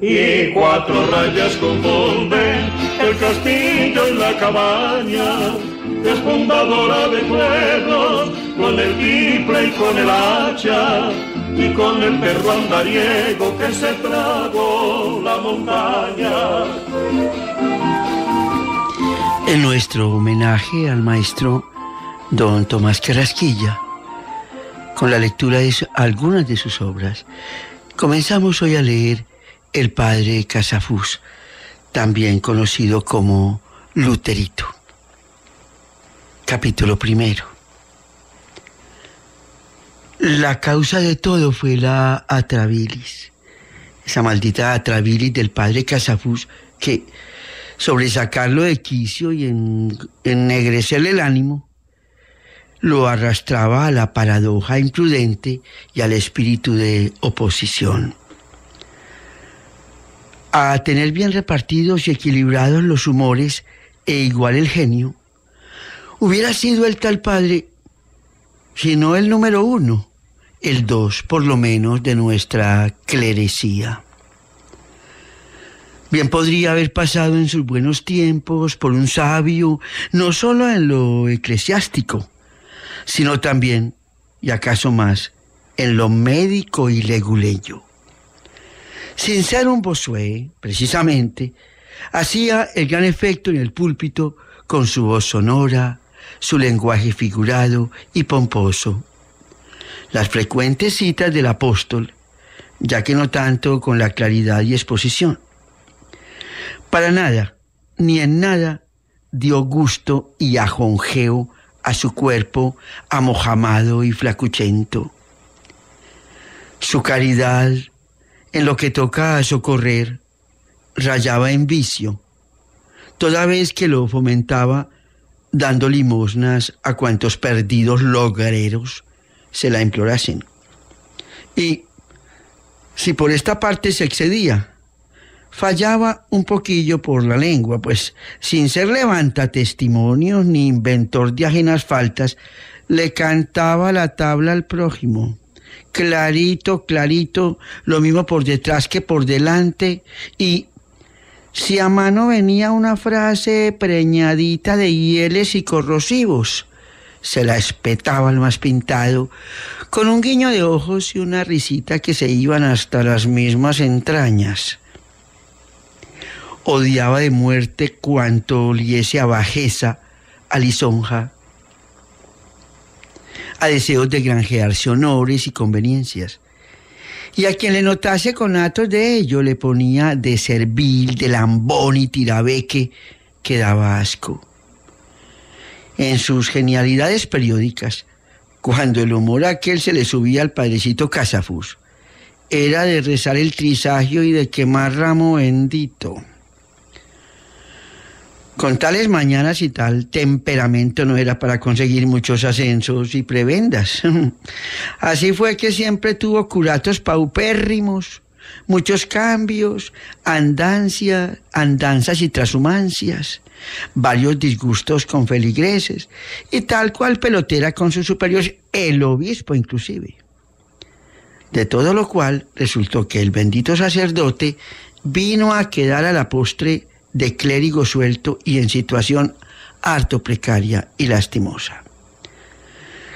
y cuatro rayas componen el castillo en la cabaña es fundadora de pueblos con el triple y con el hacha y con el perro andariego que se tragó la montaña. En nuestro homenaje al maestro don Tomás Carrasquilla, con la lectura de algunas de sus obras. Comenzamos hoy a leer El Padre Casafús, también conocido como Luterito. Capítulo primero. La causa de todo fue la atrabilis, esa maldita atrabilis del padre Casafús que sobresacarlo de quicio y ennegrecerle el ánimo, lo arrastraba a la paradoja imprudente y al espíritu de oposición. A tener bien repartidos y equilibrados los humores e igual el genio, hubiera sido el tal padre, si no el número uno, el dos por lo menos de nuestra clerecía. Bien podría haber pasado en sus buenos tiempos por un sabio, no solo en lo eclesiástico, sino también, y acaso más, en lo médico y leguleyo. Sin ser un Bosué, precisamente, hacía el gran efecto en el púlpito con su voz sonora, su lenguaje figurado y pomposo. Las frecuentes citas del apóstol, ya que no tanto con la claridad y exposición. Para nada, ni en nada, dio gusto y ajonjeo a su cuerpo amojamado y flacuchento. Su caridad, en lo que toca a socorrer, rayaba en vicio, toda vez que lo fomentaba dando limosnas a cuantos perdidos logreros se la implorasen. Y si por esta parte se excedía, fallaba un poquillo por la lengua, pues sin ser levanta testimonios ni inventor de ajenas faltas, le cantaba la tabla al prójimo. Clarito, clarito, lo mismo por detrás que por delante, y si a mano venía una frase preñadita de hieles y corrosivos, se la espetaba al más pintado, con un guiño de ojos y una risita que se iban hasta las mismas entrañas odiaba de muerte cuanto oliese a bajeza, a lisonja, a deseos de granjearse honores y conveniencias. Y a quien le notase con atos de ello le ponía de servil, de lambón y tirabeque que daba asco. En sus genialidades periódicas, cuando el humor aquel se le subía al padrecito Casafus, era de rezar el trisagio y de quemar ramo bendito. Con tales mañanas y tal temperamento no era para conseguir muchos ascensos y prebendas. Así fue que siempre tuvo curatos paupérrimos, muchos cambios, andancia, andanzas y trashumancias, varios disgustos con feligreses y tal cual pelotera con sus superiores, el obispo inclusive. De todo lo cual resultó que el bendito sacerdote vino a quedar a la postre de clérigo suelto y en situación harto precaria y lastimosa.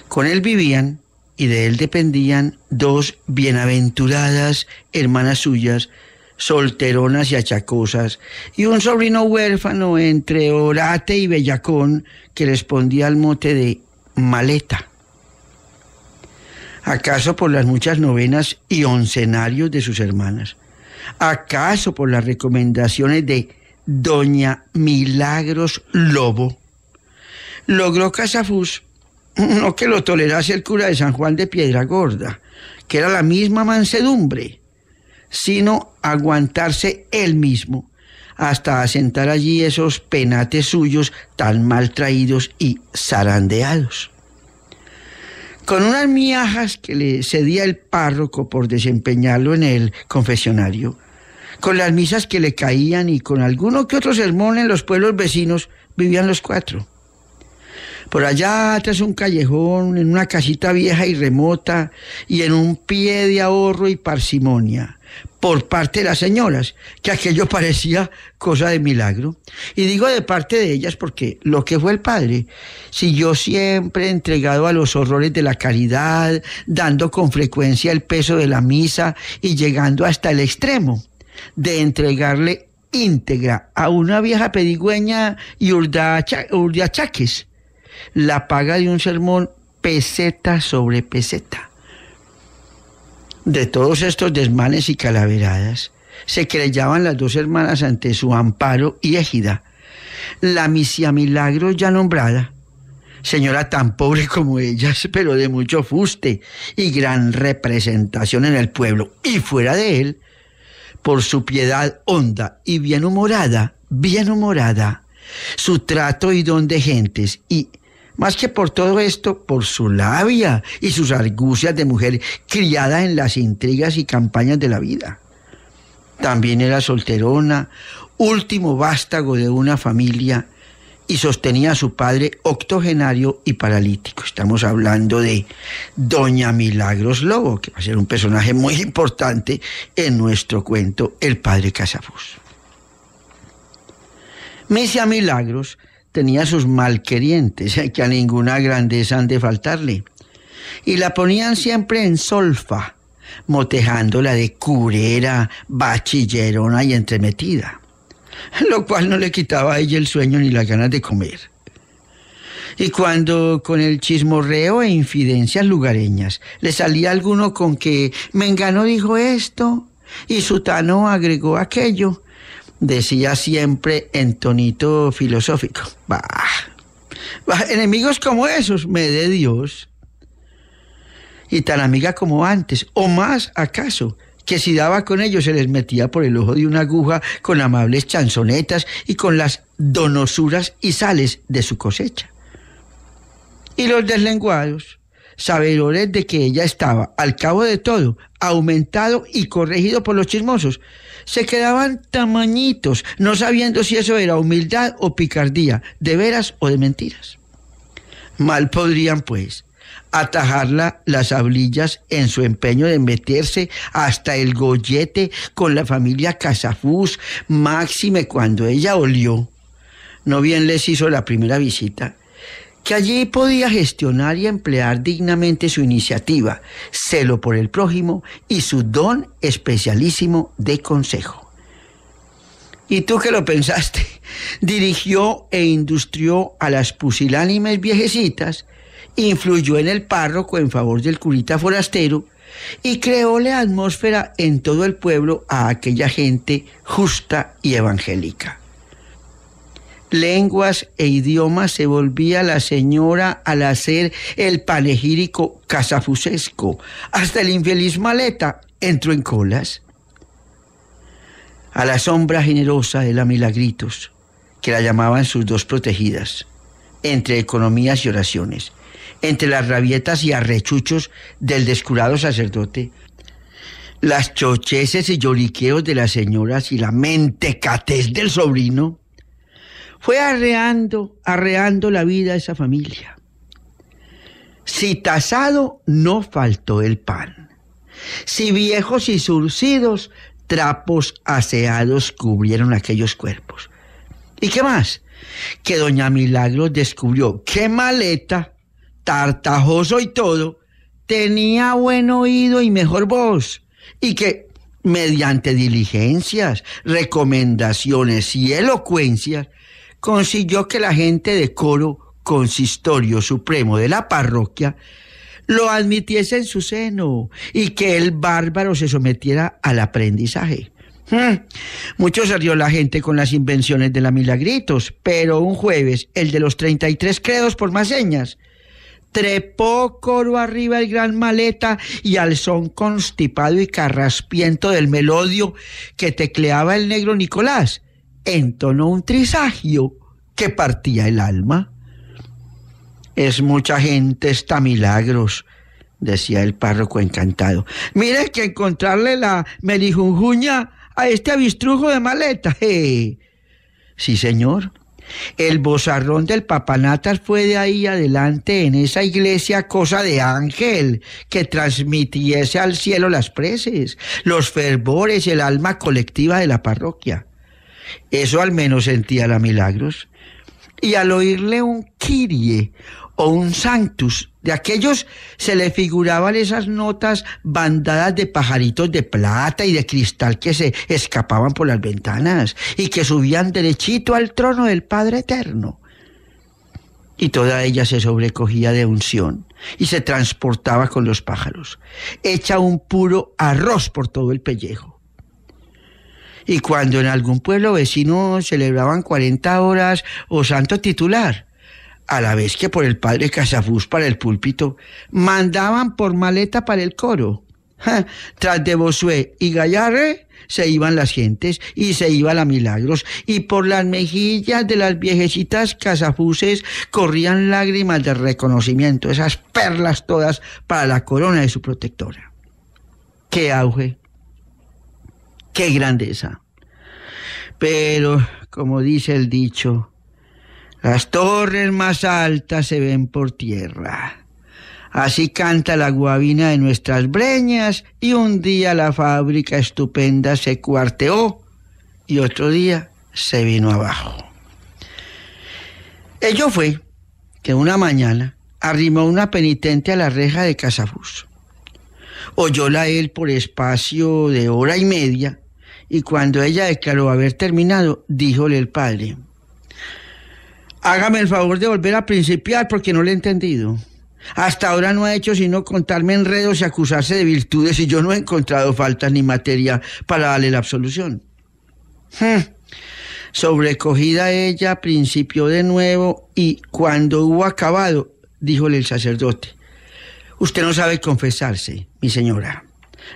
Con él vivían y de él dependían dos bienaventuradas hermanas suyas, solteronas y achacosas, y un sobrino huérfano entre orate y bellacón que respondía al mote de maleta. ¿Acaso por las muchas novenas y oncenarios de sus hermanas? ¿Acaso por las recomendaciones de doña Milagros Lobo, logró casafus no que lo tolerase el cura de San Juan de Piedra Gorda, que era la misma mansedumbre, sino aguantarse él mismo hasta asentar allí esos penates suyos tan mal traídos y zarandeados. Con unas miajas que le cedía el párroco por desempeñarlo en el confesionario, con las misas que le caían y con alguno que otro sermón en los pueblos vecinos, vivían los cuatro. Por allá tras un callejón, en una casita vieja y remota, y en un pie de ahorro y parsimonia, por parte de las señoras, que aquello parecía cosa de milagro. Y digo de parte de ellas porque lo que fue el padre siguió siempre entregado a los horrores de la caridad, dando con frecuencia el peso de la misa y llegando hasta el extremo de entregarle íntegra a una vieja pedigüeña y urdiachaques la paga de un sermón peseta sobre peseta. De todos estos desmanes y calaveradas, se creyaban las dos hermanas ante su amparo y égida. La misia Milagro ya nombrada, señora tan pobre como ellas, pero de mucho fuste y gran representación en el pueblo y fuera de él, por su piedad honda y bienhumorada, bienhumorada, su trato y don de gentes, y más que por todo esto, por su labia y sus argucias de mujer criada en las intrigas y campañas de la vida. También era solterona, último vástago de una familia, y sostenía a su padre octogenario y paralítico. Estamos hablando de Doña Milagros Lobo, que va a ser un personaje muy importante en nuestro cuento El Padre Casafus. Mesia Milagros tenía sus malquerientes, eh, que a ninguna grandeza han de faltarle, y la ponían siempre en solfa, motejándola de curera, bachillerona y entremetida. lo cual no le quitaba a ella el sueño ni las ganas de comer. Y cuando con el chismorreo e infidencias lugareñas le salía alguno con que Mengano dijo esto y Sutano agregó aquello, decía siempre en tonito filosófico, bah, bah enemigos como esos, me dé Dios. Y tan amiga como antes, o más acaso, que si daba con ellos se les metía por el ojo de una aguja con amables chanzonetas y con las donosuras y sales de su cosecha. Y los deslenguados, sabedores de que ella estaba, al cabo de todo, aumentado y corregido por los chismosos, se quedaban tamañitos, no sabiendo si eso era humildad o picardía, de veras o de mentiras. Mal podrían, pues, atajarla las hablillas en su empeño de meterse hasta el gollete con la familia Casafús, máxime cuando ella olió. No bien les hizo la primera visita, que allí podía gestionar y emplear dignamente su iniciativa, celo por el prójimo y su don especialísimo de consejo. ¿Y tú que lo pensaste? Dirigió e industrió a las pusilánimes viejecitas influyó en el párroco en favor del curita forastero y creó la atmósfera en todo el pueblo a aquella gente justa y evangélica. Lenguas e idiomas se volvía la señora al hacer el panegírico cazafusesco... Hasta el infeliz maleta entró en colas. A la sombra generosa de la Milagritos, que la llamaban sus dos protegidas, entre economías y oraciones, entre las rabietas y arrechuchos del descurado sacerdote, las chocheces y lloriqueos de las señoras y la mentecatez del sobrino, fue arreando, arreando la vida de esa familia. Si tasado no faltó el pan, si viejos y surcidos trapos aseados cubrieron aquellos cuerpos. ¿Y qué más? Que doña Milagros descubrió qué maleta tartajoso y todo, tenía buen oído y mejor voz, y que mediante diligencias, recomendaciones y elocuencias, consiguió que la gente de Coro, consistorio supremo de la parroquia, lo admitiese en su seno y que el bárbaro se sometiera al aprendizaje. Muchos hmm. Mucho se la gente con las invenciones de la Milagritos, pero un jueves, el de los 33 credos por más señas, trepó coro arriba el gran maleta y al son constipado y carraspiento del melodio que tecleaba el negro Nicolás, entonó un trisagio que partía el alma. Es mucha gente esta milagros, decía el párroco encantado. Mire que encontrarle la melijunjuña a este avistrujo de maleta. Sí, señor. El bozarrón del Papanatas fue de ahí adelante en esa iglesia cosa de ángel que transmitiese al cielo las preces, los fervores, el alma colectiva de la parroquia. Eso al menos sentía la Milagros. Y al oírle un kirie o un sanctus de aquellos se le figuraban esas notas bandadas de pajaritos de plata y de cristal que se escapaban por las ventanas y que subían derechito al trono del Padre Eterno. Y toda ella se sobrecogía de unción y se transportaba con los pájaros, hecha un puro arroz por todo el pellejo. Y cuando en algún pueblo vecino celebraban 40 horas o santo titular, a la vez que por el padre Casafús para el púlpito, mandaban por maleta para el coro. tras de Bosué y Gallarre se iban las gentes y se iba a Milagros, y por las mejillas de las viejecitas casafuses corrían lágrimas de reconocimiento, esas perlas todas para la corona de su protectora. ¡Qué auge! ¡Qué grandeza! Pero, como dice el dicho, las torres más altas se ven por tierra. Así canta la guabina de nuestras breñas y un día la fábrica estupenda se cuarteó y otro día se vino abajo. Ello fue que una mañana arrimó una penitente a la reja de Casafus. Oyóla él por espacio de hora y media y cuando ella declaró haber terminado, díjole el padre, hágame el favor de volver a principiar porque no lo he entendido. Hasta ahora no ha hecho sino contarme enredos y acusarse de virtudes y yo no he encontrado faltas ni materia para darle la absolución. Hmm. Sobrecogida ella, principió de nuevo y cuando hubo acabado, díjole el sacerdote, usted no sabe confesarse, mi señora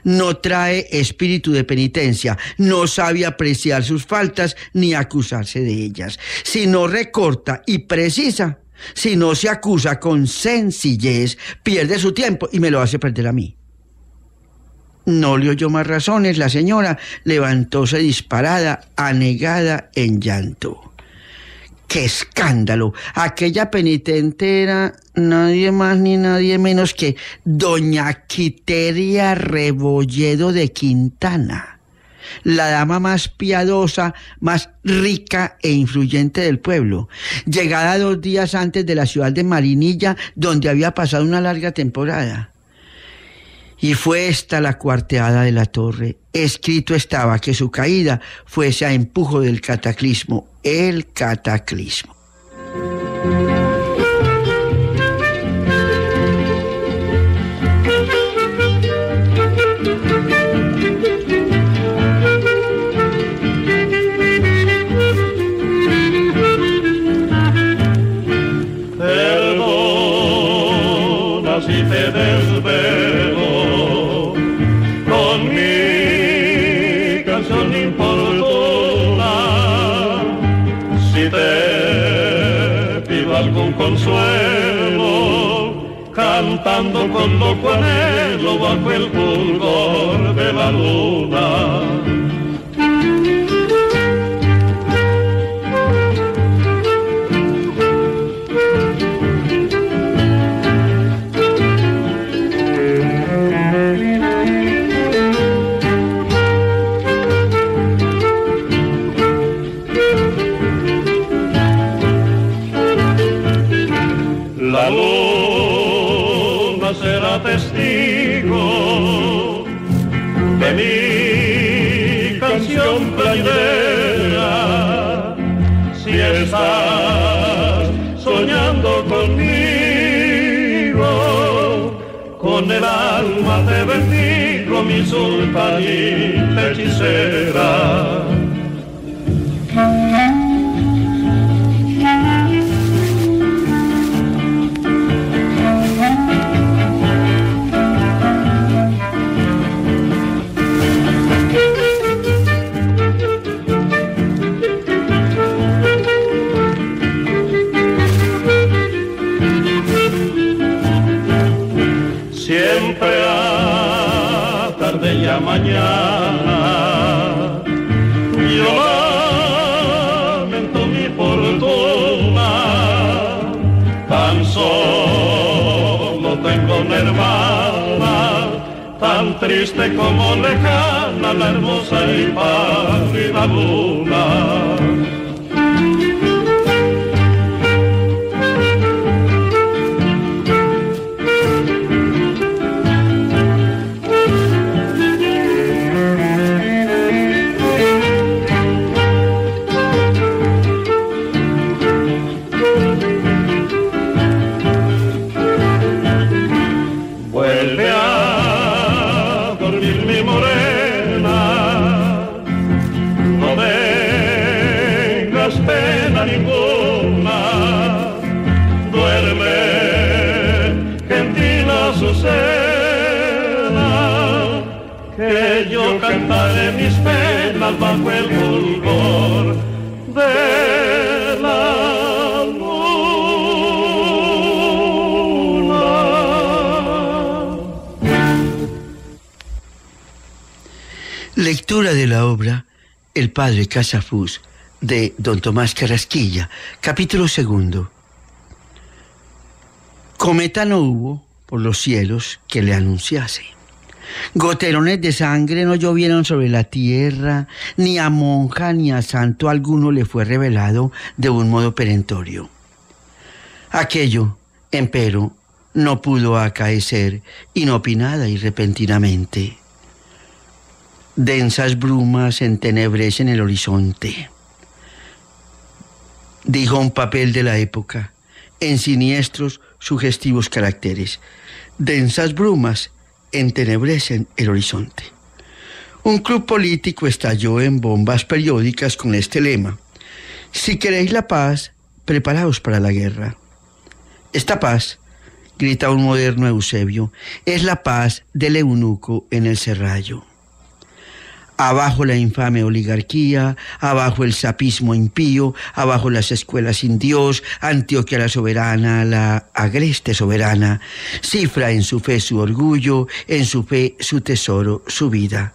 no trae espíritu de penitencia, no sabe apreciar sus faltas ni acusarse de ellas. Si no recorta y precisa, si no se acusa con sencillez, pierde su tiempo y me lo hace perder a mí. No le oyó más razones, la señora levantóse disparada, anegada en llanto. ¡Qué escándalo! Aquella penitente era nadie más ni nadie menos que Doña Quiteria Rebolledo de Quintana, la dama más piadosa, más rica e influyente del pueblo, llegada dos días antes de la ciudad de Marinilla, donde había pasado una larga temporada. Y fue esta la cuarteada de la torre. Escrito estaba que su caída fuese a empujo del cataclismo, el cataclismo. algún consuelo, cantando con loco anhelo bajo el fulgor de la luna Mi sul per chi s'era. triste como lejana, la hermosa y pálida luz. Padre Casafus de Don Tomás Carrasquilla, capítulo segundo. Cometa no hubo por los cielos que le anunciase. Goterones de sangre no llovieron sobre la tierra, ni a monja ni a santo alguno le fue revelado de un modo perentorio. Aquello, empero, no pudo acaecer inopinada y repentinamente. Densas brumas entenebrecen el horizonte. Dijo un papel de la época, en siniestros, sugestivos caracteres. Densas brumas entenebrecen el horizonte. Un club político estalló en bombas periódicas con este lema. Si queréis la paz, preparaos para la guerra. Esta paz, grita un moderno Eusebio, es la paz del eunuco en el serrallo abajo la infame oligarquía, abajo el sapismo impío, abajo las escuelas sin Dios, Antioquia la soberana, la agreste soberana, cifra en su fe su orgullo, en su fe su tesoro, su vida.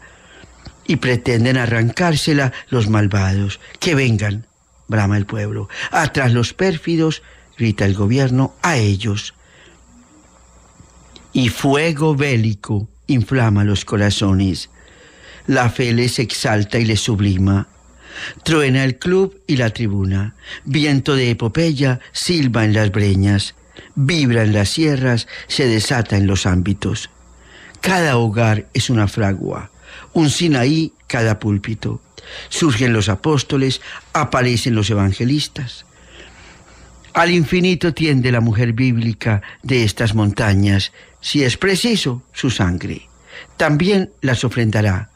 Y pretenden arrancársela los malvados. Que vengan, brama el pueblo. Atrás los pérfidos, grita el gobierno, a ellos. Y fuego bélico inflama los corazones la fe les exalta y les sublima. Truena el club y la tribuna. Viento de epopeya silba en las breñas. Vibra en las sierras, se desata en los ámbitos. Cada hogar es una fragua, un Sinaí cada púlpito. Surgen los apóstoles, aparecen los evangelistas. Al infinito tiende la mujer bíblica de estas montañas, si es preciso, su sangre. También las ofrendará,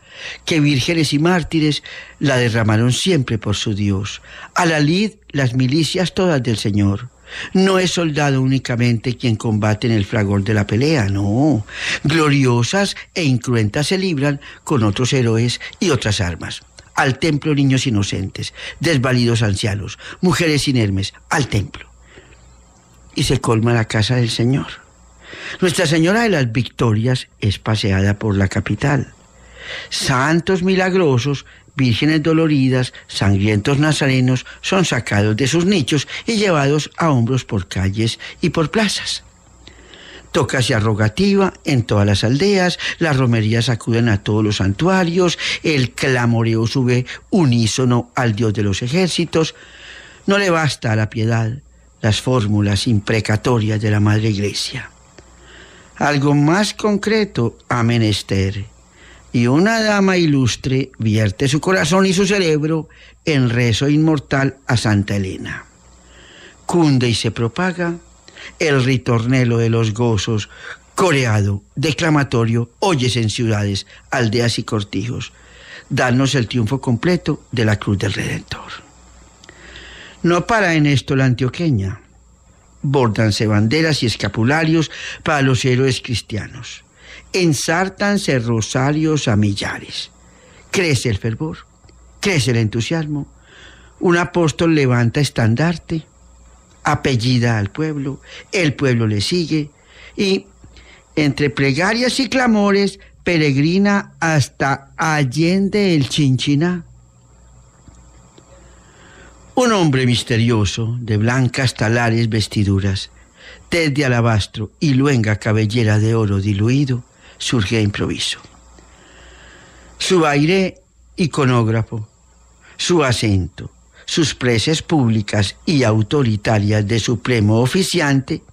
que vírgenes y mártires la derramaron siempre por su Dios. A la lid las milicias todas del Señor. No es soldado únicamente quien combate en el fragor de la pelea, no. Gloriosas e incruentas se libran con otros héroes y otras armas. Al templo niños inocentes, desvalidos ancianos, mujeres inermes, al templo. Y se colma la casa del Señor. Nuestra Señora de las Victorias es paseada por la capital. Santos milagrosos, vírgenes doloridas, sangrientos nazarenos son sacados de sus nichos y llevados a hombros por calles y por plazas. Tocas y arrogativa en todas las aldeas, las romerías acuden a todos los santuarios, el clamoreo sube unísono al Dios de los ejércitos. No le basta a la piedad las fórmulas imprecatorias de la Madre Iglesia. Algo más concreto a menester y una dama ilustre vierte su corazón y su cerebro en rezo inmortal a Santa Elena. Cunde y se propaga el ritornelo de los gozos, coreado, declamatorio, oyes en ciudades, aldeas y cortijos. Danos el triunfo completo de la cruz del Redentor. No para en esto la antioqueña. Bórdanse banderas y escapularios para los héroes cristianos ensártanse rosarios a millares. Crece el fervor, crece el entusiasmo. Un apóstol levanta estandarte, apellida al pueblo, el pueblo le sigue y entre plegarias y clamores peregrina hasta Allende el Chinchiná. Un hombre misterioso, de blancas talares vestiduras, tez de alabastro y luenga cabellera de oro diluido, surge de improviso. Su aire iconógrafo, su acento, sus preces públicas y autoritarias de supremo oficiante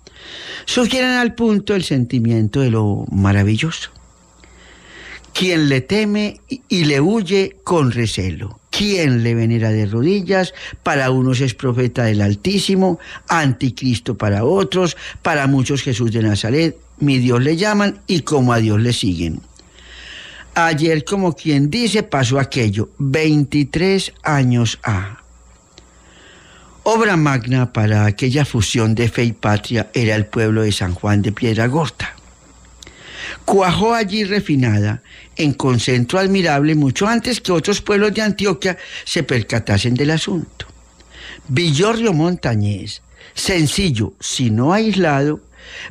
sugieren al punto el sentimiento de lo maravilloso. Quien le teme y le huye con recelo. Quien le venera de rodillas, para unos es profeta del Altísimo, anticristo para otros, para muchos Jesús de Nazaret, mi Dios le llaman y como a Dios le siguen. Ayer, como quien dice, pasó aquello, 23 años a. Obra magna para aquella fusión de fe y patria era el pueblo de San Juan de Piedra Gorta Cuajó allí refinada, en concentro admirable, mucho antes que otros pueblos de Antioquia se percatasen del asunto. Villorrio Montañés, sencillo, si no aislado,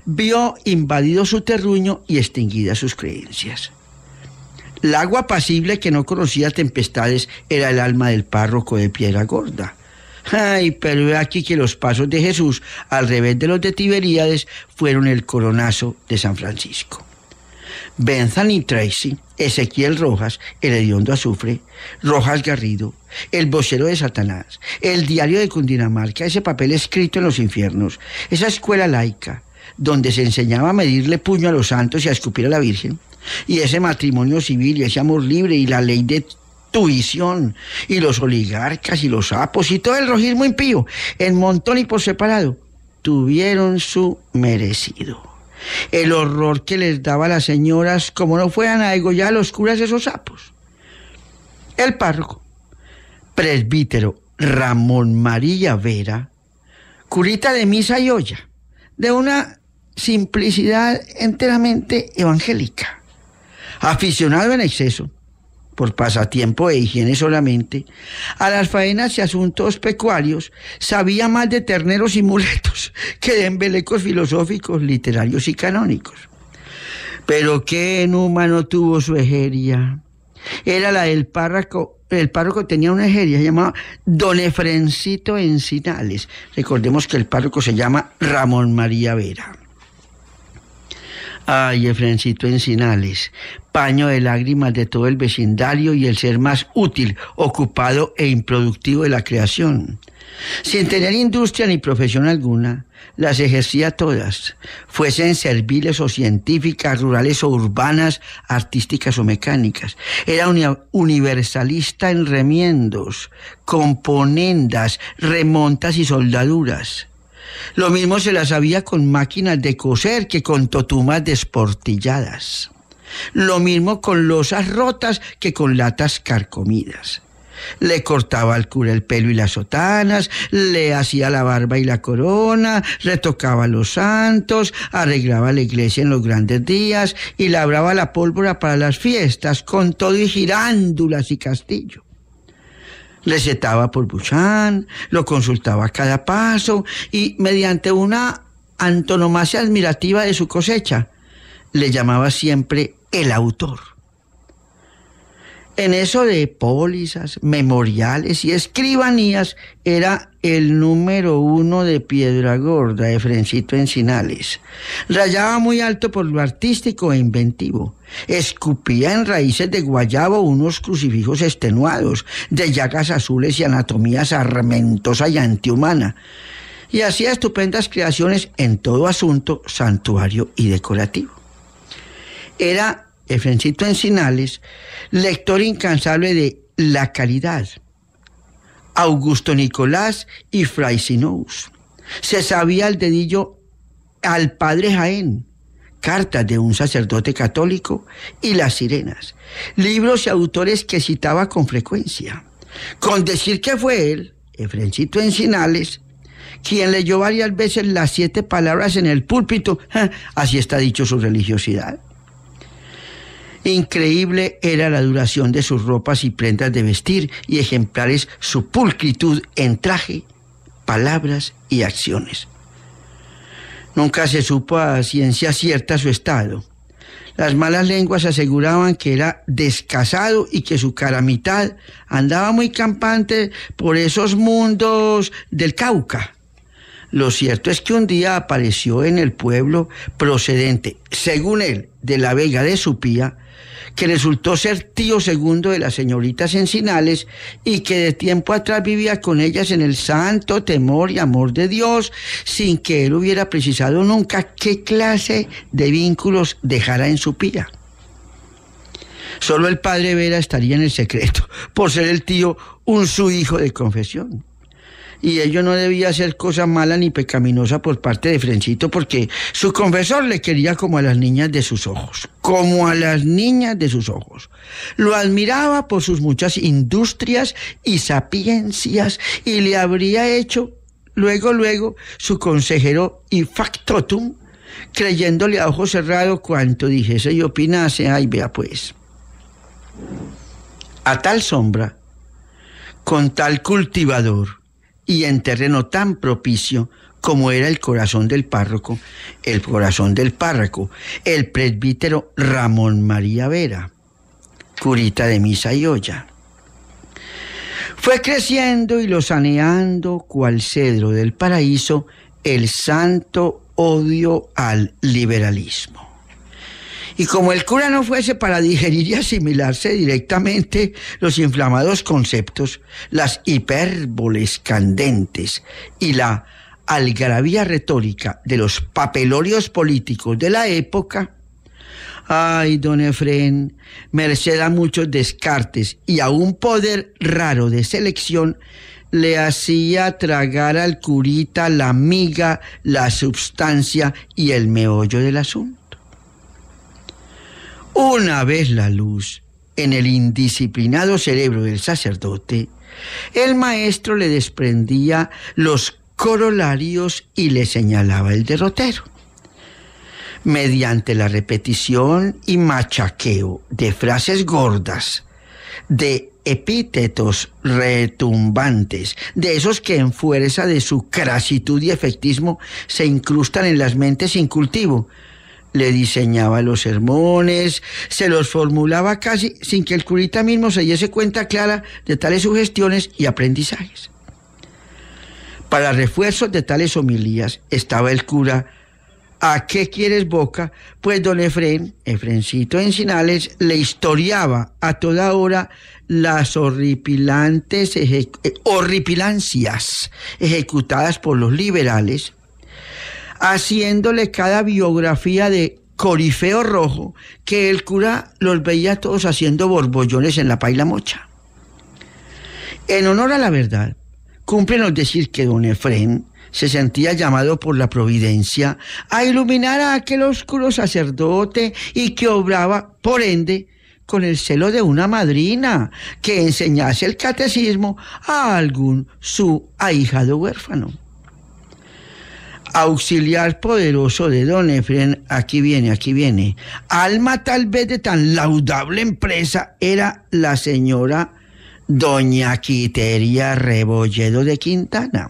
vio invadido su terruño y extinguidas sus creencias. La agua pasible que no conocía tempestades era el alma del párroco de Piedra Gorda. Ay, pero he aquí que los pasos de Jesús, al revés de los de Tiberíades, fueron el coronazo de San Francisco. y Tracy, Ezequiel Rojas, el hediondo azufre, Rojas Garrido, el vocero de Satanás, el diario de Cundinamarca, ese papel escrito en los infiernos, esa escuela laica, donde se enseñaba a medirle puño a los santos y a escupir a la Virgen, y ese matrimonio civil y ese amor libre y la ley de tuición y los oligarcas y los sapos y todo el rojismo impío, en montón y por separado, tuvieron su merecido. El horror que les daba a las señoras como no fueran a ya a los curas esos sapos. El párroco, presbítero Ramón María Vera, curita de misa y olla, de una simplicidad enteramente evangélica, aficionado en exceso, por pasatiempo e higiene solamente, a las faenas y asuntos pecuarios, sabía más de terneros y muletos que de embelecos filosóficos, literarios y canónicos. Pero qué en humano tuvo su ejería. Era la del párroco el párroco tenía una ejería llamada Don Efrencito Encinales. Recordemos que el párroco se llama Ramón María Vera. Ay, Efrencito Encinales, paño de lágrimas de todo el vecindario y el ser más útil, ocupado e improductivo de la creación. Sin tener industria ni profesión alguna, las ejercía todas, fuesen serviles o científicas, rurales o urbanas, artísticas o mecánicas. Era un universalista en remiendos, componendas, remontas y soldaduras. Lo mismo se las había con máquinas de coser que con totumas desportilladas. Lo mismo con losas rotas que con latas carcomidas. Le cortaba al cura el pelo y las sotanas, le hacía la barba y la corona, retocaba los santos, arreglaba la iglesia en los grandes días y labraba la pólvora para las fiestas con todo y girándulas y castillo recetaba por Buchan, lo consultaba a cada paso y mediante una antonomasia admirativa de su cosecha, le llamaba siempre el autor en eso de pólizas, memoriales y escribanías era el número uno de Piedra Gorda de Frencito Encinales. Rayaba muy alto por lo artístico e inventivo. Escupía en raíces de guayabo unos crucifijos extenuados, de llagas azules y anatomía sarmentosa y antihumana. Y hacía estupendas creaciones en todo asunto santuario y decorativo. Era Efrencito Encinales, lector incansable de La Caridad, Augusto Nicolás y Fray Sinous. Se sabía al dedillo al padre Jaén, cartas de un sacerdote católico y las sirenas, libros y autores que citaba con frecuencia. Con decir que fue él, Efrencito Encinales, quien leyó varias veces las siete palabras en el púlpito, así está dicho su religiosidad. Increíble era la duración de sus ropas y prendas de vestir y ejemplares su pulcritud en traje, palabras y acciones. Nunca se supo a ciencia cierta su estado. Las malas lenguas aseguraban que era descasado y que su cara mitad andaba muy campante por esos mundos del Cauca lo cierto es que un día apareció en el pueblo procedente, según él, de la Vega de su pía, que resultó ser tío segundo de las señoritas Encinales y que de tiempo atrás vivía con ellas en el santo temor y amor de Dios, sin que él hubiera precisado nunca qué clase de vínculos dejara en su pía. Solo el padre Vera estaría en el secreto, por ser el tío un su hijo de confesión y ello no debía ser cosa mala ni pecaminosa por parte de Frencito porque su confesor le quería como a las niñas de sus ojos, como a las niñas de sus ojos. Lo admiraba por sus muchas industrias y sapiencias y le habría hecho luego, luego su consejero y factotum, creyéndole a ojo cerrado cuanto dijese y opinase, ay vea pues. A tal sombra, con tal cultivador, y en terreno tan propicio como era el corazón del párroco, el corazón del párroco, el presbítero Ramón María Vera, curita de misa y olla. Fue creciendo y lo saneando cual cedro del paraíso el santo odio al liberalismo. Y como el cura no fuese para digerir y asimilarse directamente los inflamados conceptos, las hipérboles candentes y la algarabía retórica de los papelorios políticos de la época, ay, don Efren merced a muchos descartes y a un poder raro de selección, le hacía tragar al curita la miga, la substancia y el meollo del asunto. Una vez la luz en el indisciplinado cerebro del sacerdote, el maestro le desprendía los corolarios y le señalaba el derrotero. Mediante la repetición y machaqueo de frases gordas, de epítetos retumbantes, de esos que en fuerza de su crasitud y efectismo se incrustan en las mentes sin cultivo, le diseñaba los sermones, se los formulaba casi sin que el curita mismo se diese cuenta clara de tales sugestiones y aprendizajes. Para refuerzos de tales homilías estaba el cura. ¿A qué quieres boca? Pues don Efrén, Efrencito Encinales, le historiaba a toda hora las horripilantes eh, horripilancias ejecutadas por los liberales haciéndole cada biografía de Corifeo Rojo, que el cura los veía todos haciendo borbollones en la paila mocha. En honor a la verdad, cúmplenos decir que don Efrén se sentía llamado por la providencia a iluminar a aquel oscuro sacerdote y que obraba, por ende, con el celo de una madrina que enseñase el catecismo a algún su ahijado huérfano auxiliar poderoso de Don Efren, aquí viene, aquí viene. Alma tal vez de tan laudable empresa era la señora Doña Quiteria Rebolledo de Quintana.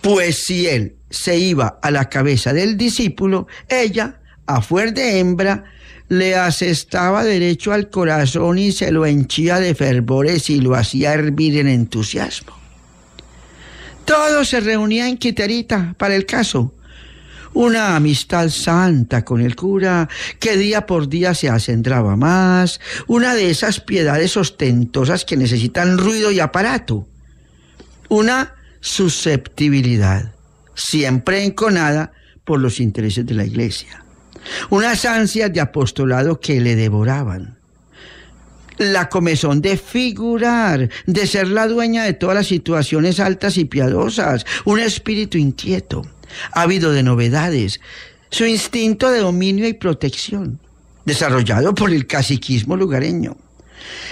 Pues si él se iba a la cabeza del discípulo, ella, a fuer de hembra, le asestaba derecho al corazón y se lo henchía de fervores y lo hacía hervir en entusiasmo. Todo se reunía en Quiterita para el caso. Una amistad santa con el cura que día por día se acendraba más, una de esas piedades ostentosas que necesitan ruido y aparato. Una susceptibilidad, siempre enconada por los intereses de la iglesia. Unas ansias de apostolado que le devoraban la comezón de figurar, de ser la dueña de todas las situaciones altas y piadosas, un espíritu inquieto, ávido de novedades, su instinto de dominio y protección, desarrollado por el caciquismo lugareño.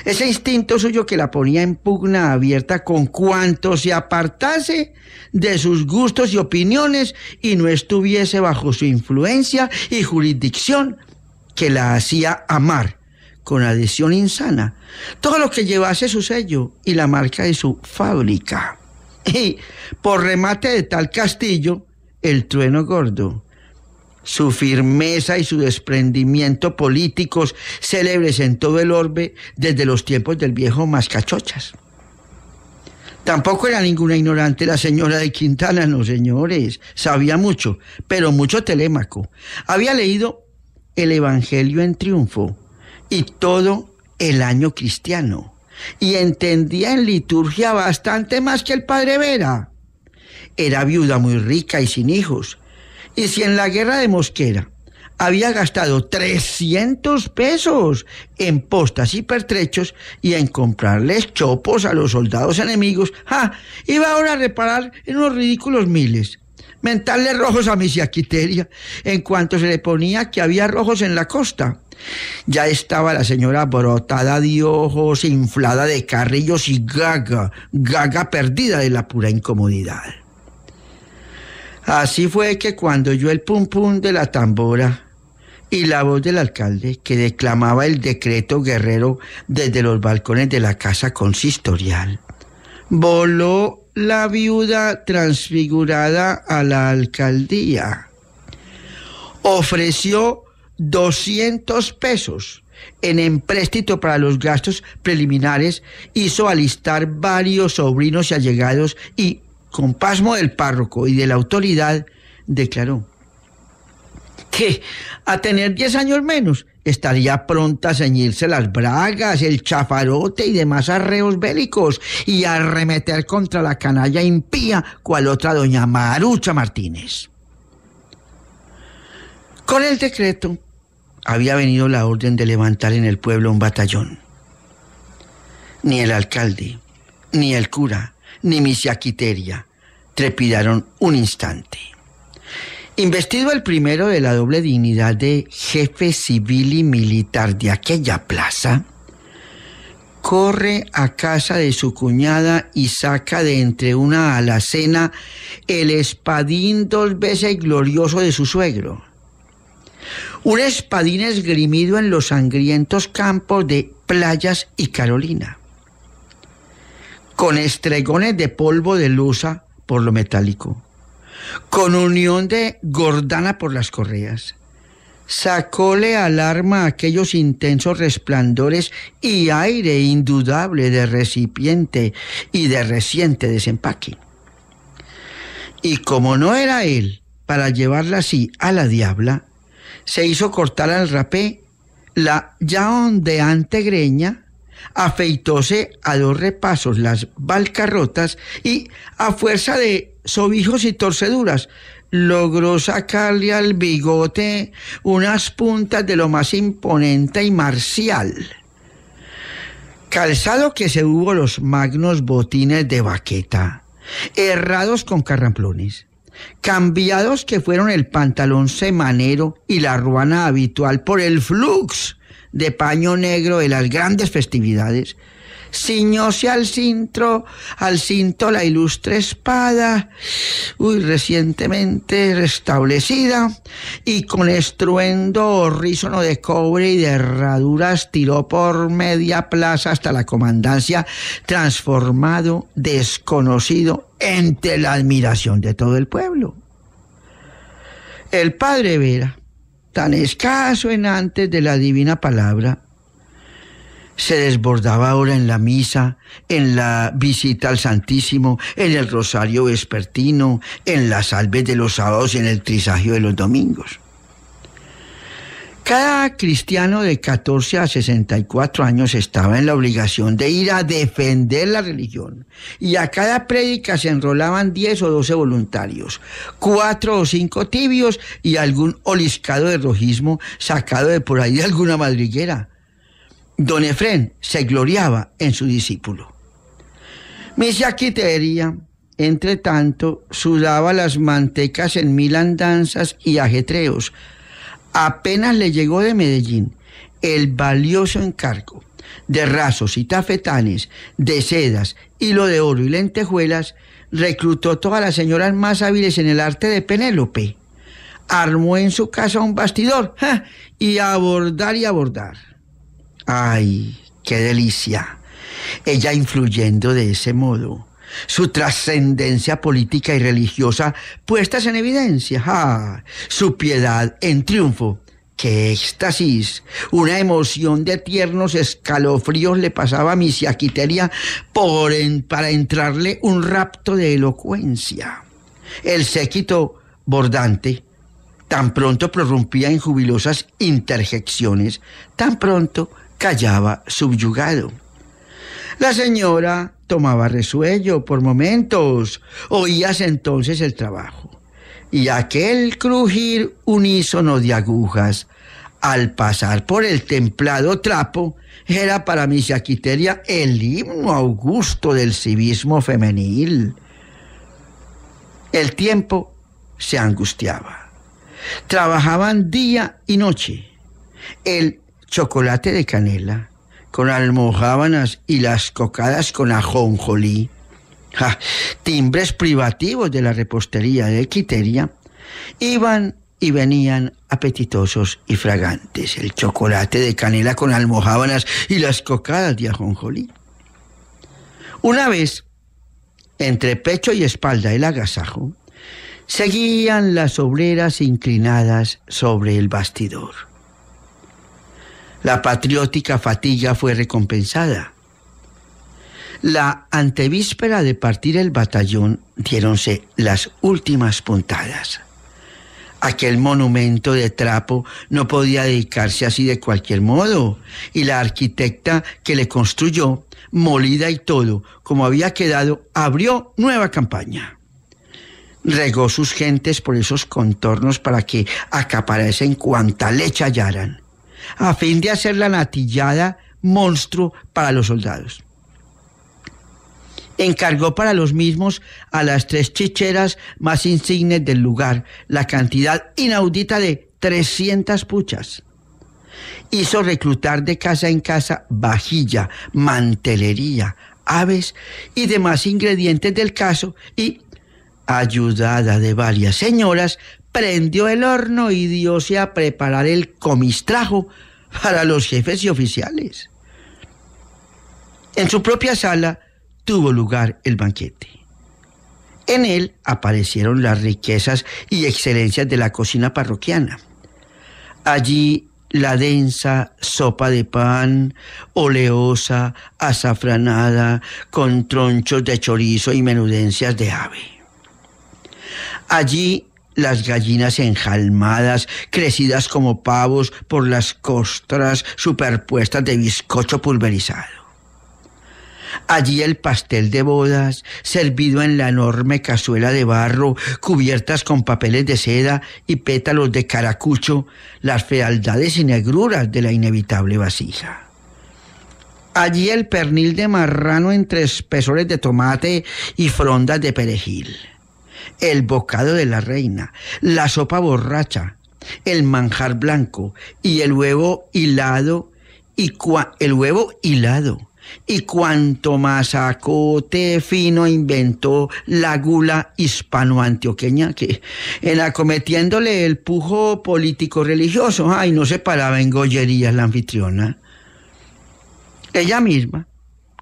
Ese instinto suyo que la ponía en pugna abierta con cuanto se apartase de sus gustos y opiniones y no estuviese bajo su influencia y jurisdicción que la hacía amar con adhesión insana. Todo lo que llevase su sello y la marca de su fábrica. Y por remate de tal castillo, el trueno gordo. Su firmeza y su desprendimiento políticos célebres en todo el orbe desde los tiempos del viejo Mascachochas. Tampoco era ninguna ignorante la señora de Quintana, no señores, sabía mucho, pero mucho telémaco. Había leído el Evangelio en Triunfo, y todo el año cristiano. Y entendía en liturgia bastante más que el padre Vera. Era viuda muy rica y sin hijos. Y si en la guerra de Mosquera había gastado 300 pesos en postas y pertrechos y en comprarles chopos a los soldados enemigos, iba ahora a reparar en unos ridículos miles. Mentarle rojos a mi siaquiteria en cuanto se le ponía que había rojos en la costa. Ya estaba la señora brotada de ojos, inflada de carrillos y gaga, gaga perdida de la pura incomodidad. Así fue que cuando oyó el pum pum de la tambora y la voz del alcalde que declamaba el decreto guerrero desde los balcones de la casa consistorial, voló la viuda transfigurada a la alcaldía. Ofreció 200 pesos en empréstito para los gastos preliminares, hizo alistar varios sobrinos y allegados y, con pasmo del párroco y de la autoridad, declaró que a tener 10 años menos estaría pronta a ceñirse las bragas, el chafarote y demás arreos bélicos y arremeter contra la canalla impía cual otra doña Marucha Martínez. Con el decreto había venido la orden de levantar en el pueblo un batallón. Ni el alcalde, ni el cura, ni Misiaquiteria trepidaron un instante. Investido el primero de la doble dignidad de jefe civil y militar de aquella plaza, corre a casa de su cuñada y saca de entre una alacena el espadín dos veces glorioso de su suegro. Un espadín esgrimido en los sangrientos campos de Playas y Carolina. Con estregones de polvo de lusa por lo metálico. Con unión de gordana por las correas. Sacóle alarma aquellos intensos resplandores y aire indudable de recipiente y de reciente desempaque. Y como no era él para llevarla así a la diabla, se hizo cortar al rapé la ya ondeante greña, afeitóse a dos repasos las balcarrotas y, a fuerza de sobijos y torceduras, logró sacarle al bigote unas puntas de lo más imponente y marcial. Calzado que se hubo los magnos botines de baqueta, errados con carramplones, cambiados que fueron el pantalón semanero y la ruana habitual por el flux de paño negro de las grandes festividades, ciñóse al cinto, al cinto la ilustre espada, uy, recientemente restablecida, y con estruendo risono de cobre y de herraduras tiró por media plaza hasta la comandancia, transformado, desconocido entre la admiración de todo el pueblo. El padre Vera, tan escaso en antes de la divina palabra, se desbordaba ahora en la misa, en la visita al Santísimo, en el rosario vespertino, en las salve de los sábados y en el trisagio de los domingos. Cada cristiano de 14 a 64 años estaba en la obligación de ir a defender la religión y a cada prédica se enrolaban 10 o 12 voluntarios, cuatro o cinco tibios y algún oliscado de rojismo sacado de por ahí de alguna madriguera. Don Efrén se gloriaba en su discípulo. Mis saquitería, entre tanto, sudaba las mantecas en mil andanzas y ajetreos, apenas le llegó de Medellín el valioso encargo de rasos y tafetanes, de sedas, hilo de oro y lentejuelas, reclutó todas las señoras más hábiles en el arte de Penélope. Armó en su casa un bastidor y abordar y abordar. ¡Ay, qué delicia! Ella influyendo de ese modo su trascendencia política y religiosa puestas en evidencia, ah, su piedad en triunfo. ¡Qué éxtasis! Una emoción de tiernos escalofríos le pasaba a mi siaquiteria por para entrarle un rapto de elocuencia. El séquito bordante tan pronto prorrumpía en jubilosas interjecciones, tan pronto callaba subyugado. La señora tomaba resuello por momentos, oías entonces el trabajo y aquel crujir unísono de agujas al pasar por el templado trapo era para mi Quiteria el himno augusto del civismo femenil. El tiempo se angustiaba. Trabajaban día y noche. El chocolate de canela con almojábanas y las cocadas con ajonjolí. timbres privativos de la repostería de Quiteria iban y venían apetitosos y fragantes, el chocolate de canela con almojábanas y las cocadas de ajonjolí. Una vez, entre pecho y espalda el agasajo, seguían las obreras inclinadas sobre el bastidor la patriótica fatiga fue recompensada. La antevíspera de partir el batallón diéronse las últimas puntadas. Aquel monumento de trapo no podía dedicarse así de cualquier modo, y la arquitecta que le construyó, molida y todo, como había quedado, abrió nueva campaña. Regó sus gentes por esos contornos para que acaparasen cuanta leche hallaran a fin de hacer la natillada monstruo para los soldados. Encargó para los mismos a las tres chicheras más insignes del lugar la cantidad inaudita de 300 puchas. Hizo reclutar de casa en casa vajilla, mantelería, aves y demás ingredientes del caso y, ayudada de varias señoras, prendió el horno y diose a preparar el comistrajo para los jefes y oficiales. En su propia sala tuvo lugar el banquete. En él aparecieron las riquezas y excelencias de la cocina parroquiana. Allí la densa sopa de pan, oleosa, azafranada, con tronchos de chorizo y menudencias de ave. Allí las gallinas enjalmadas, crecidas como pavos por las costras superpuestas de bizcocho pulverizado. Allí el pastel de bodas, servido en la enorme cazuela de barro, cubiertas con papeles de seda y pétalos de caracucho, las fealdades y negruras de la inevitable vasija. Allí el pernil de marrano entre espesores de tomate y frondas de perejil el bocado de la reina, la sopa borracha, el manjar blanco y el huevo hilado y el huevo hilado. Y cuanto acote fino inventó la gula hispano-antioqueña, que en acometiéndole el pujo político-religioso, ay, no se paraba en gollerías la anfitriona. Ella misma,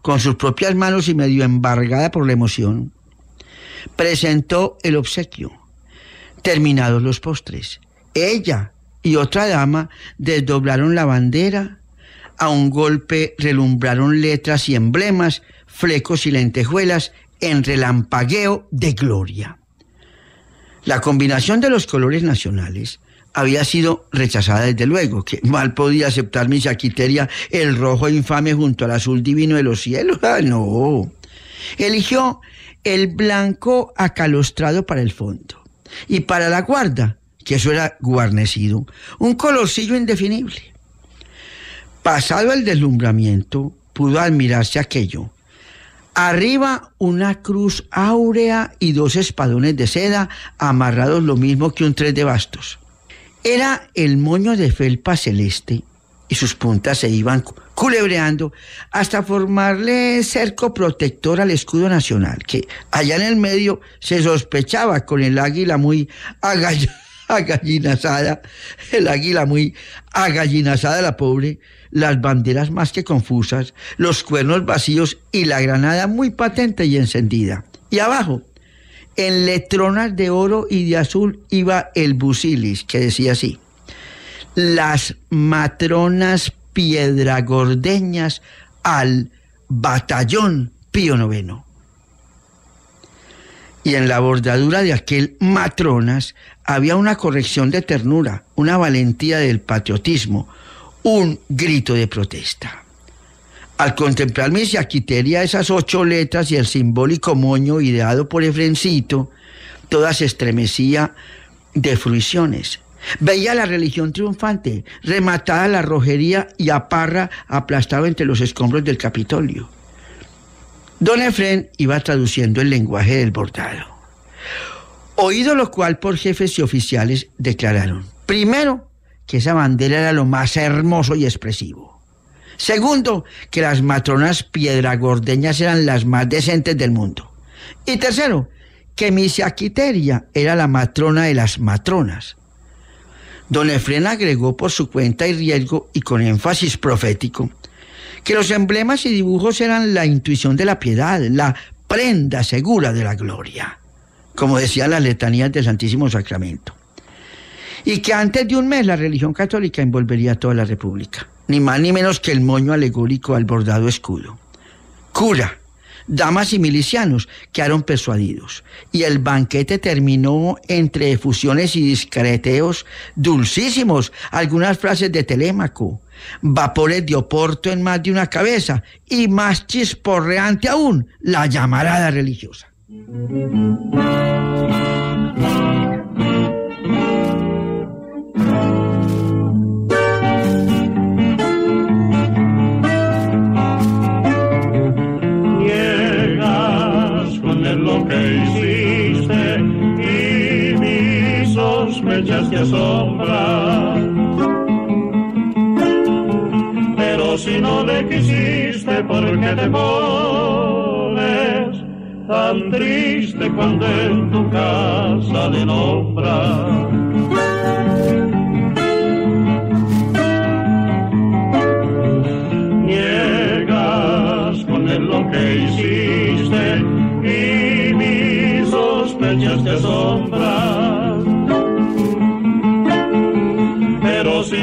con sus propias manos y medio embargada por la emoción, presentó el obsequio. Terminados los postres, ella y otra dama desdoblaron la bandera, a un golpe relumbraron letras y emblemas, flecos y lentejuelas en relampagueo de gloria. La combinación de los colores nacionales había sido rechazada desde luego, que mal podía aceptar mi saquiteria el rojo infame junto al azul divino de los cielos. Ah, no. Eligió el blanco acalostrado para el fondo y para la guarda, que eso era guarnecido, un colorcillo indefinible. Pasado el deslumbramiento, pudo admirarse aquello. Arriba una cruz áurea y dos espadones de seda amarrados lo mismo que un tres de bastos. Era el moño de felpa celeste y sus puntas se iban culebreando hasta formarle cerco protector al escudo nacional, que allá en el medio se sospechaba con el águila muy agallinazada, el águila muy agallinazada, la pobre, las banderas más que confusas, los cuernos vacíos y la granada muy patente y encendida. Y abajo, en letronas de oro y de azul, iba el busilis, que decía así. Las matronas ...Piedra Gordeñas al batallón Pío IX. Y en la bordadura de aquel matronas había una corrección de ternura, una valentía del patriotismo, un grito de protesta. Al contemplarme se yaquitería, esas ocho letras y el simbólico moño ideado por Efrencito, todas estremecía de fruiciones. Veía la religión triunfante, rematada la rojería y a Parra aplastado entre los escombros del Capitolio. Don Efren iba traduciendo el lenguaje del bordado. Oído lo cual por jefes y oficiales declararon, primero, que esa bandera era lo más hermoso y expresivo. Segundo, que las matronas piedragordeñas eran las más decentes del mundo. Y tercero, que Misia Aquiteria era la matrona de las matronas. Don Efrén agregó por su cuenta y riesgo y con énfasis profético que los emblemas y dibujos eran la intuición de la piedad, la prenda segura de la gloria, como decían las letanías del Santísimo Sacramento. Y que antes de un mes la religión católica envolvería a toda la República, ni más ni menos que el moño alegórico al bordado escudo. Cura, damas y milicianos quedaron persuadidos y el banquete terminó entre efusiones y discreteos dulcísimos, algunas frases de Telémaco, vapores de Oporto en más de una cabeza y más chisporreante aún, la llamarada religiosa. sombra. Pero si no le quisiste, ¿por qué te pones tan triste cuando en tu casa le lo que hiciste y mis sospechas te sombra?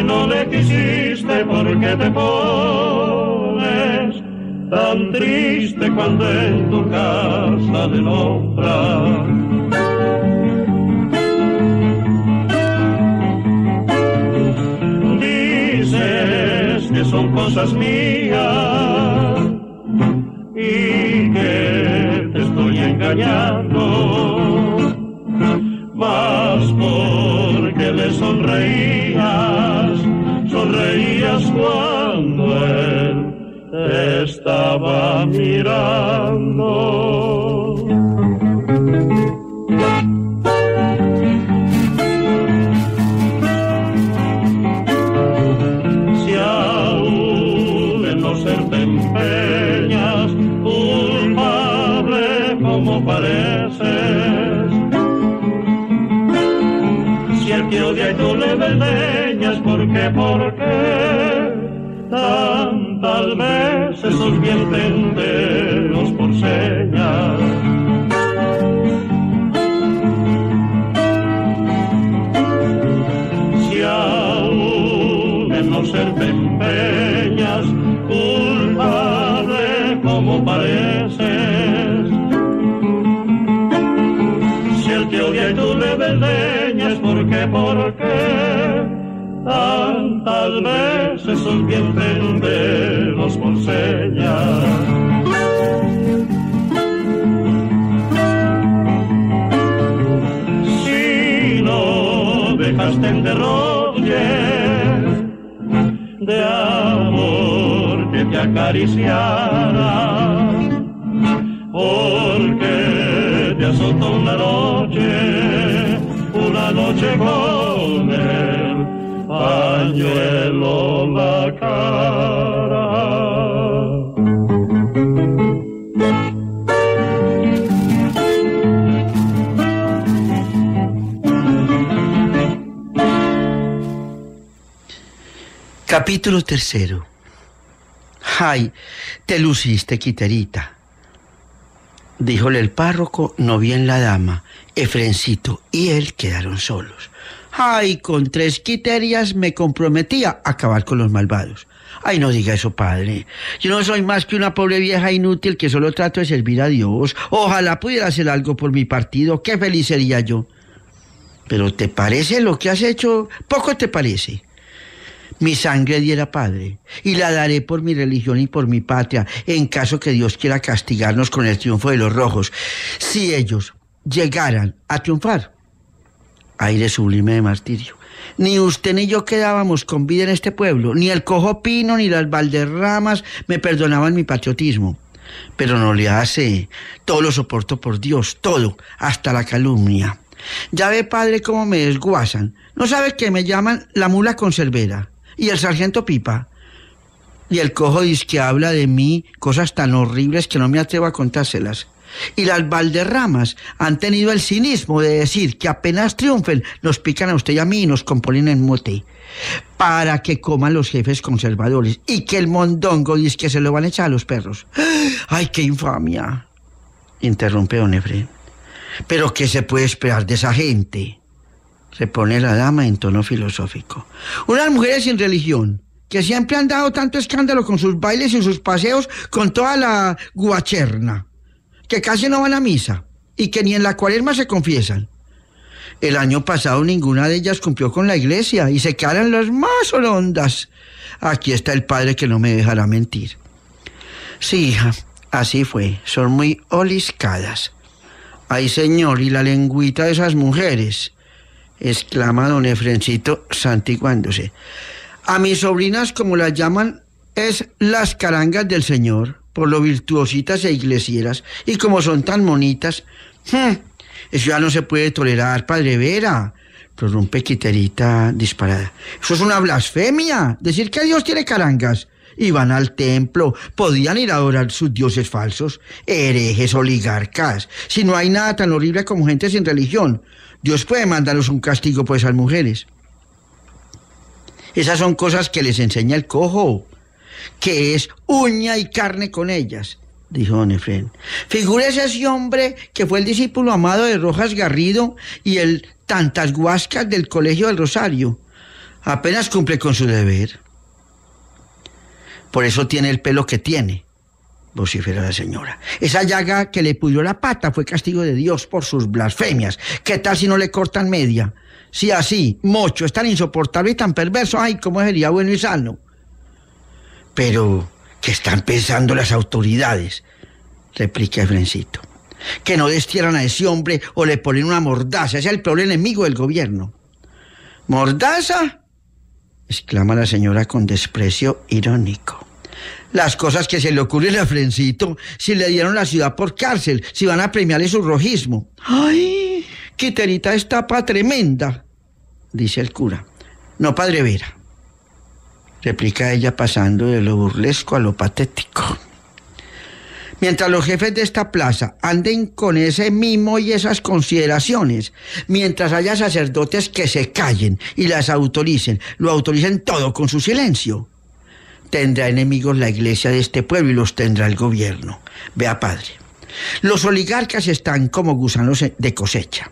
no le quisiste, porque te pones tan triste cuando en tu casa de nombra Dices que son cosas mías y que te estoy engañando. Más por que le sonreías, sonreías cuando él estaba mirando. por qué tantas veces nos de los por señas. Si aún en no ser te culpable como pareces. Si el que odia y tú le bendeñas, ¿por qué, por qué? tal vez sus bien Si no dejaste en derroche de amor que te acariciara, porque te azotó una noche, una noche con la cara. Capítulo tercero. Ay, te luciste, quiterita. Díjole el párroco, no bien la dama, Efrencito y él quedaron solos. Ay, con tres quiterias me comprometía a acabar con los malvados. Ay, no diga eso, padre. Yo no soy más que una pobre vieja inútil que solo trato de servir a Dios. Ojalá pudiera hacer algo por mi partido. Qué feliz sería yo. Pero ¿te parece lo que has hecho? Poco te parece. Mi sangre diera padre, y la daré por mi religión y por mi patria, en caso que Dios quiera castigarnos con el triunfo de los rojos, si ellos llegaran a triunfar aire sublime de martirio. Ni usted ni yo quedábamos con vida en este pueblo, ni el cojo pino ni las valderramas me perdonaban mi patriotismo. Pero no le hace, todo lo soporto por Dios, todo, hasta la calumnia. Ya ve, padre, cómo me desguazan. No sabe que me llaman la mula conservera y el sargento pipa. Y el cojo dice que habla de mí cosas tan horribles que no me atrevo a contárselas. Y las Valderramas han tenido el cinismo de decir que apenas triunfen, nos pican a usted y a mí y nos componen en mote para que coman los jefes conservadores y que el mondongo dice que se lo van a echar a los perros. ¡Ay, qué infamia! Interrumpe don ¿Pero qué se puede esperar de esa gente? Repone la dama en tono filosófico. Unas mujeres sin religión, que siempre han dado tanto escándalo con sus bailes y sus paseos, con toda la guacherna que casi no van a misa y que ni en la cuaresma se confiesan. El año pasado ninguna de ellas cumplió con la iglesia y se quedaron las más holondas... Aquí está el padre que no me dejará mentir. Sí, hija, así fue. Son muy oliscadas. Ay, señor, y la lengüita de esas mujeres, exclama don Efrencito santiguándose. A mis sobrinas, como las llaman, es las carangas del señor por lo virtuositas e iglesieras, y como son tan monitas, hm, eso ya no se puede tolerar, padre Vera, prorrumpe Quiterita disparada. Eso es una blasfemia, decir que Dios tiene carangas. Iban al templo, podían ir a adorar sus dioses falsos, herejes, oligarcas. Si no hay nada tan horrible como gente sin religión, Dios puede mandarnos un castigo por esas mujeres. Esas son cosas que les enseña el cojo que es uña y carne con ellas, dijo don Figúrese ese hombre que fue el discípulo amado de Rojas Garrido y el tantas guascas del Colegio del Rosario. Apenas cumple con su deber. Por eso tiene el pelo que tiene, vocifera la señora. Esa llaga que le pudrió la pata fue castigo de Dios por sus blasfemias. ¿Qué tal si no le cortan media? Si así, mocho, es tan insoportable y tan perverso, ay, cómo sería bueno y sano. Pero, ¿qué están pensando las autoridades? replica Frencito. Que no destierran a ese hombre o le ponen una mordaza, ese es el problema enemigo del gobierno. ¿Mordaza? exclama la señora con desprecio irónico. Las cosas que se le ocurren a Frencito si le dieron la ciudad por cárcel, si van a premiarle su rojismo. ¡Ay! Quiterita esta pa tremenda, dice el cura. No, padre Vera, replica ella pasando de lo burlesco a lo patético. Mientras los jefes de esta plaza anden con ese mimo y esas consideraciones, mientras haya sacerdotes que se callen y las autoricen, lo autoricen todo con su silencio, tendrá enemigos la iglesia de este pueblo y los tendrá el gobierno. Vea, padre. Los oligarcas están como gusanos de cosecha.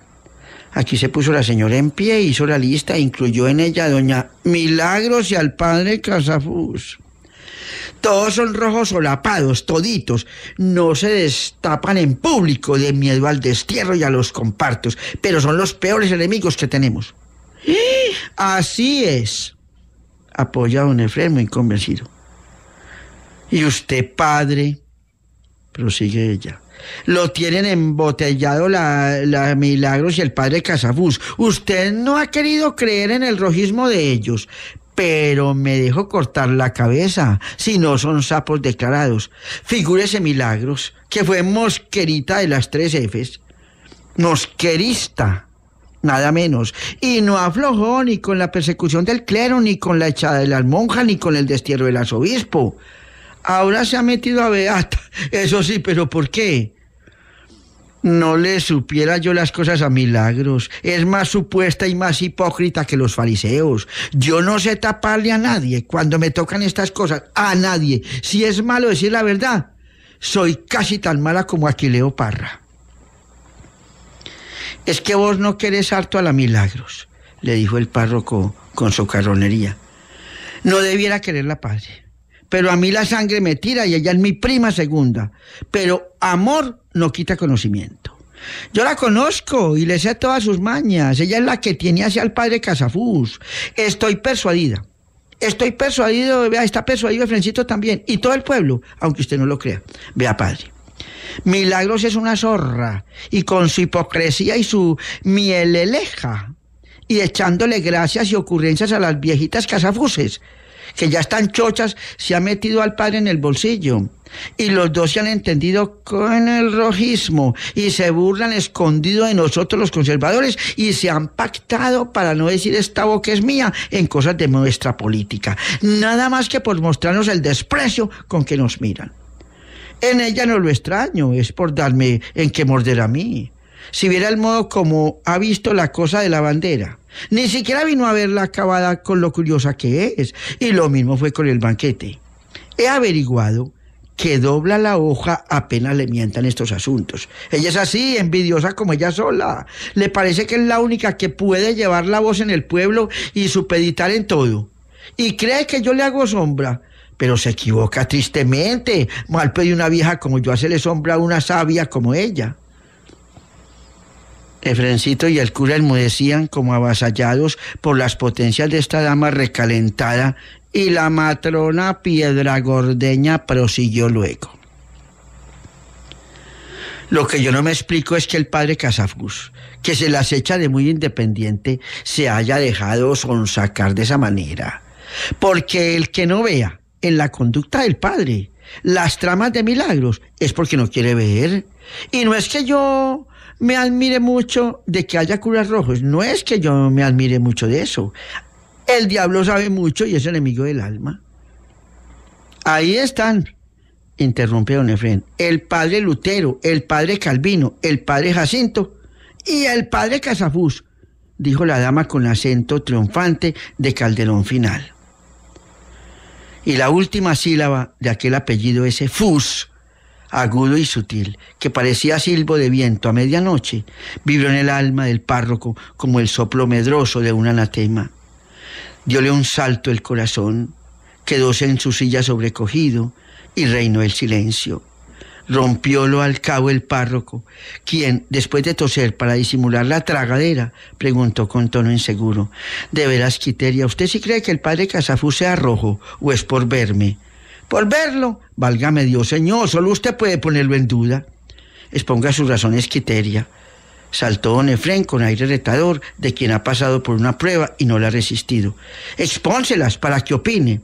Aquí se puso la señora en pie, hizo la lista e incluyó en ella a doña Milagros y al padre Casafus Todos son rojos solapados, toditos. No se destapan en público de miedo al destierro y a los compartos, pero son los peores enemigos que tenemos. Así es, apoya un enfermo muy convencido. Y usted, padre, prosigue ella lo tienen embotellado la, Milagros y el padre Casafús. Usted no ha querido creer en el rojismo de ellos, pero me dejo cortar la cabeza si no son sapos declarados. Figúrese Milagros, que fue mosquerita de las tres Fs. Mosquerista, nada menos. Y no aflojó ni con la persecución del clero, ni con la echada de las monjas, ni con el destierro del arzobispo. Ahora se ha metido a Beata, eso sí, pero ¿por qué? No le supiera yo las cosas a milagros. Es más supuesta y más hipócrita que los fariseos. Yo no sé taparle a nadie cuando me tocan estas cosas. A nadie. Si es malo decir la verdad, soy casi tan mala como Aquileo Parra. Es que vos no querés harto a la milagros, le dijo el párroco con socarronería. No debiera quererla, padre pero a mí la sangre me tira y ella es mi prima segunda. Pero amor no quita conocimiento. Yo la conozco y le sé todas sus mañas. Ella es la que tiene hacia el padre Casafús. Estoy persuadida. Estoy persuadido, vea, está persuadido Francito también. Y todo el pueblo, aunque usted no lo crea. Vea, padre. Milagros es una zorra. Y con su hipocresía y su mieleleja. Y echándole gracias y ocurrencias a las viejitas casafuses que ya están chochas, se ha metido al padre en el bolsillo. Y los dos se han entendido con el rojismo y se burlan escondido de nosotros los conservadores y se han pactado para no decir esta boca es mía en cosas de nuestra política. Nada más que por mostrarnos el desprecio con que nos miran. En ella no lo extraño, es por darme en qué morder a mí si viera el modo como ha visto la cosa de la bandera. Ni siquiera vino a verla acabada con lo curiosa que es. Y lo mismo fue con el banquete. He averiguado que dobla la hoja apenas le mientan estos asuntos. Ella es así, envidiosa como ella sola. Le parece que es la única que puede llevar la voz en el pueblo y supeditar en todo. Y cree que yo le hago sombra. Pero se equivoca tristemente. Mal puede una vieja como yo hacerle sombra a una sabia como ella. Efrencito y el cura enmudecían como avasallados por las potencias de esta dama recalentada y la matrona piedra gordeña prosiguió luego. Lo que yo no me explico es que el padre Casafus, que se las echa de muy independiente, se haya dejado sonsacar de esa manera. Porque el que no vea en la conducta del padre las tramas de milagros es porque no quiere ver. Y no es que yo me admire mucho de que haya curas rojos. No es que yo me admire mucho de eso. El diablo sabe mucho y es enemigo del alma. Ahí están, interrumpe don Efren, el padre Lutero, el padre Calvino, el padre Jacinto y el padre Casafús, dijo la dama con acento triunfante de Calderón final. Y la última sílaba de aquel apellido ese Fus agudo y sutil, que parecía silbo de viento a medianoche, vibró en el alma del párroco como el soplo medroso de un anatema. Diole un salto el corazón, quedóse en su silla sobrecogido y reinó el silencio. Rompiólo al cabo el párroco, quien, después de toser para disimular la tragadera, preguntó con tono inseguro, ¿De veras, Quiteria, usted sí cree que el padre Casafú sea rojo o es por verme? Por verlo, válgame Dios, señor, solo usted puede ponerlo en duda. Exponga sus razones quiteria. Saltó don Efren con aire retador de quien ha pasado por una prueba y no la ha resistido. Expónselas para que opine.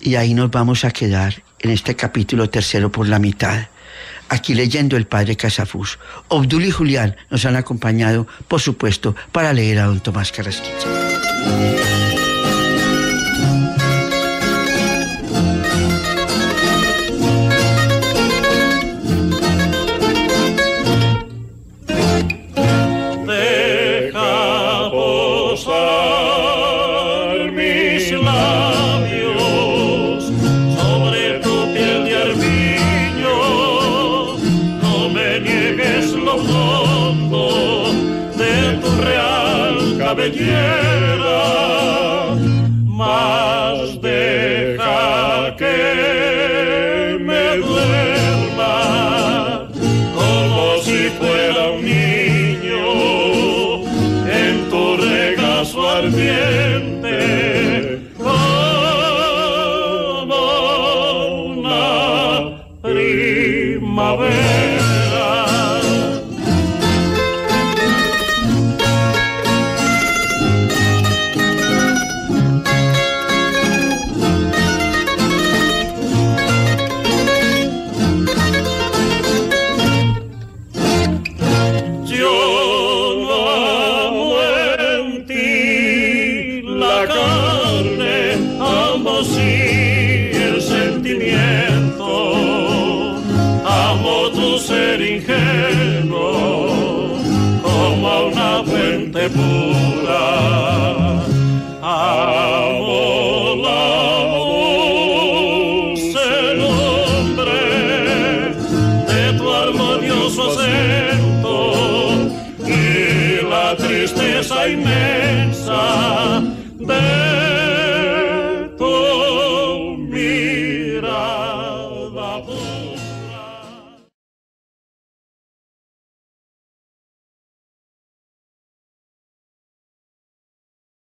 Y ahí nos vamos a quedar en este capítulo tercero por la mitad. Aquí leyendo el padre Casafus. Obdul y Julián nos han acompañado, por supuesto, para leer a don Tomás Carrasquilla. love.